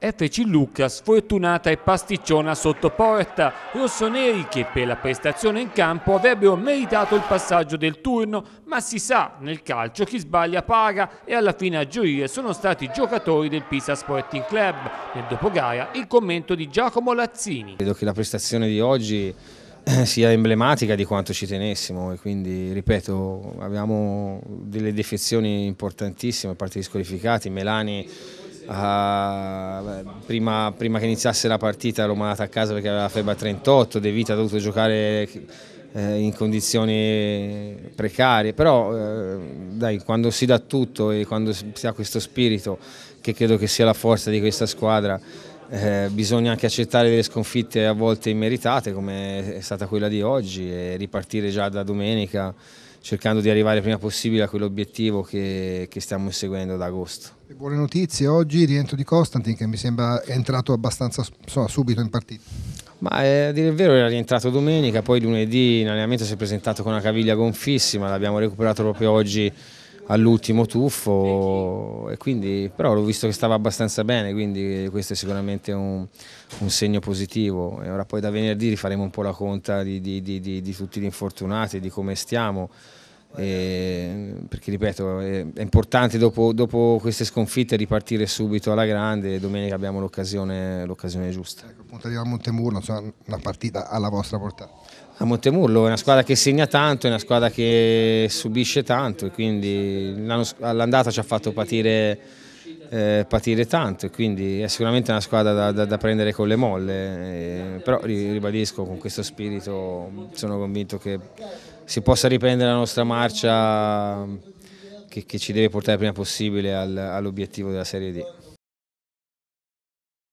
FC Lucca sfortunata e pasticciona sotto porta, rossoneri che per la prestazione in campo avrebbero meritato il passaggio del turno, ma si sa, nel calcio chi sbaglia paga e alla fine a gioire sono stati i giocatori del Pisa Sporting Club. Nel dopogara il commento di Giacomo Lazzini. Credo che la prestazione di oggi eh, sia emblematica di quanto ci tenessimo e quindi ripeto abbiamo delle defezioni importantissime a parte gli squalificati, Melani Uh, prima, prima, che iniziasse la partita Roma è a casa perché aveva la febbre a 38, De Vita ha dovuto giocare eh, in condizioni precarie, però eh, dai, quando si dà tutto e quando si ha questo spirito, che credo che sia la forza di questa squadra, eh, bisogna anche accettare delle sconfitte a volte immeritate come è stata quella di oggi e ripartire già da domenica cercando di arrivare prima possibile a quell'obiettivo che, che, stiamo inseguendo da agosto. buone notizie oggi, rientro di Costantin che mi sembra è entrato abbastanza insomma, subito in partita. Ma eh, a dire il vero era rientrato domenica, poi lunedì in allenamento si è presentato con una caviglia gonfissima, l'abbiamo recuperato proprio oggi all'ultimo tuffo, quindi, però l'ho visto che stava abbastanza bene, quindi questo è sicuramente un, un, segno positivo. E ora poi da venerdì rifaremo un po' la conta di, di, di, di tutti gli infortunati, di come stiamo. Eh, perché ripeto è, importante dopo, dopo, queste sconfitte ripartire subito alla grande e domenica abbiamo l'occasione, giusta. Ecco, appunto arriva a Montemurlo, una partita alla vostra portata. A Montemurlo è una squadra che segna tanto, è una squadra che subisce tanto e quindi all'andata ci ha fatto patire eh, patire tanto, quindi è sicuramente una squadra da, da, da prendere con le molle, eh, però ribadisco con questo spirito sono convinto che si possa riprendere la nostra marcia che, che ci deve portare prima possibile al, all'obiettivo della Serie D.